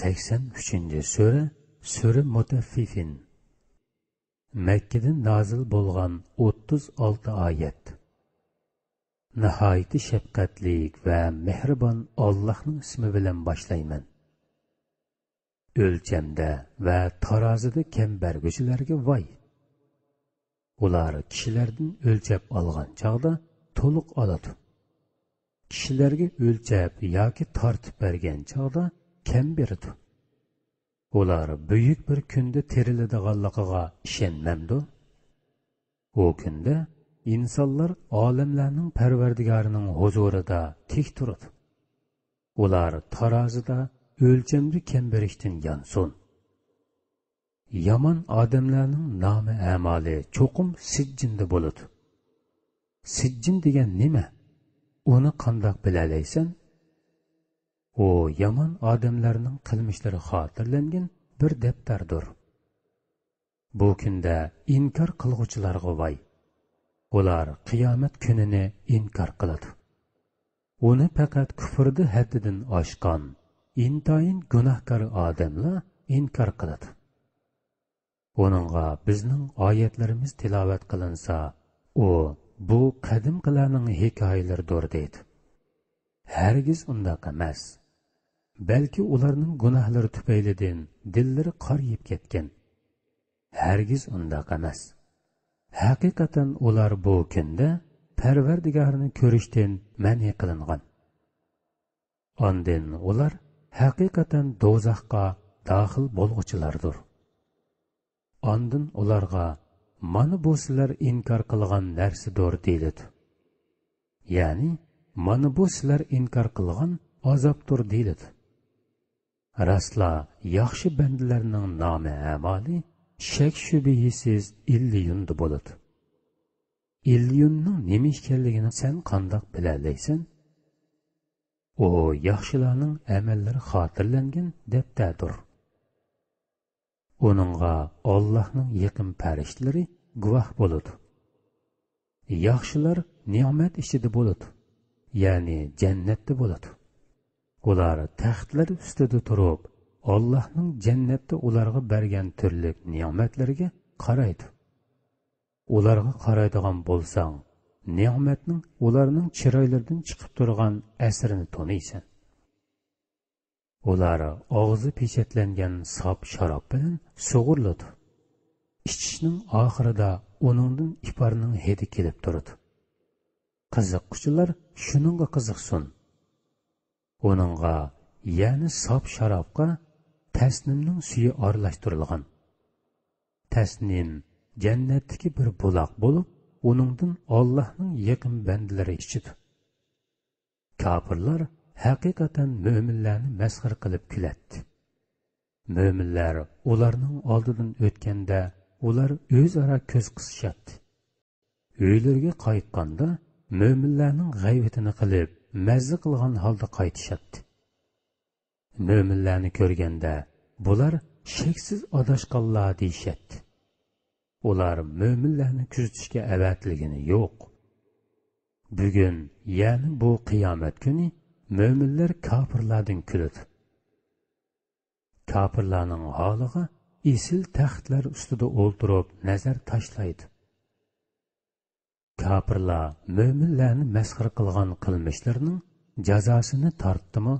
sakson uchinchi sura sura mutaffifin makkadan nozil bo'lgan o'ttiz olti oyat nihoyatda shafqatlik va mehribon ollohning ismi bilan boshlayman o'lchamda va tarozida kam berguchilarga voy ular kishilardan o'lchab olgan chog'da to'liq oladi kishilarga o'lchab yoki tortib bergan chog'da kam berdi ular buyuk bir kunda teriladiganligiga ishonmamdu u kunda insonlar olimlarning parvardigorining huzurida tik turadi ular tarozida o'lchamli kam berishdan yansun yomon odamlarning nomi amali cho'qim sijjinda bo'ladi sijjin degan nima uni qandoq u yomon odamlarning qilmishlari xotirlangan bir daftardir bu kunda inkor qilg'uvchilarga voy ular qiyomat kunini inkor qiladi uni faqat kufrni haddidan oshgan intoyin gunohkor odamlar inkor qiladi uningga bizning oyatlarimiz tilovat qilinsa u bu qadimqilarning hikoyalaridir deydi hargiz undoq emas balki ularning gunohlari tufaylidan dillari qor yeb ketgan hargiz undoq emas haqiqatan ular bu kunda parvardigorni ko'rishdan mani qilingan ondin ular haqiqatan do'zaxqa daxil bo'lg'uchilardir ondin ularga mana bu sizlar inkor qilgan narsadir deydi ya'ni mana bu sizlar inkor qilgan azobdir deyiladi rastla yaxshi bandalarning nomi amoli shak shubihisiz illiyunda bo'ladi illiyunning nima ekanligini sen qandoq bilalaysan u yaxshilarning amallari xotirlangan debdadir uningga ollohning yaqin farishtalari guvoh bo'ladi yaxshilar ne'mat ichida bo'ladi ya'ni jannatda bo'ladi ular taxtlar ustida turib allohning jannatda ularga bergan turli ne'matlarga qaraydi ularga qaraydigan bo'lsang ne'matning ularning chiroylaridan chiqib turgan asrini toniysan ular og'zi pechatlangan sop sharob bilan sug'urladi ichishning oxirida uningdan iparning hidi kelib turdi qiziqquchilar shuningga qiziqsin uningga ya'ni sop sharobga tasnimning suyi aralashtirilgan tasnim jannatdagi bir buloq bo'lib uningdan ollohning yaqin bandalari ichidi kofirlar haqiqatan mo'minlarni masxir qilib kulatdi mo'minlar ularning oldidan o'tganda ular o'zaro ko'z qisishyapti uylarga qaytganda mo'minlarning g'ayvatini qilib mazzi qilgan holda qaytishadi mo'minlarni ko'rganda bular cheksiz adashqanlar deyishyapti ular mo'minlarni kuzatishga avatligini yo'q bugun ya'ni bu qiyomat kuni mo'minlar kofirlardan kuladi kofirlarning holig'i esil taxtlar ustida o'ltirib nazar tashlaydi kofirlar mo'minlarni masxir qilgan qilmishlarining jazosini tortdimi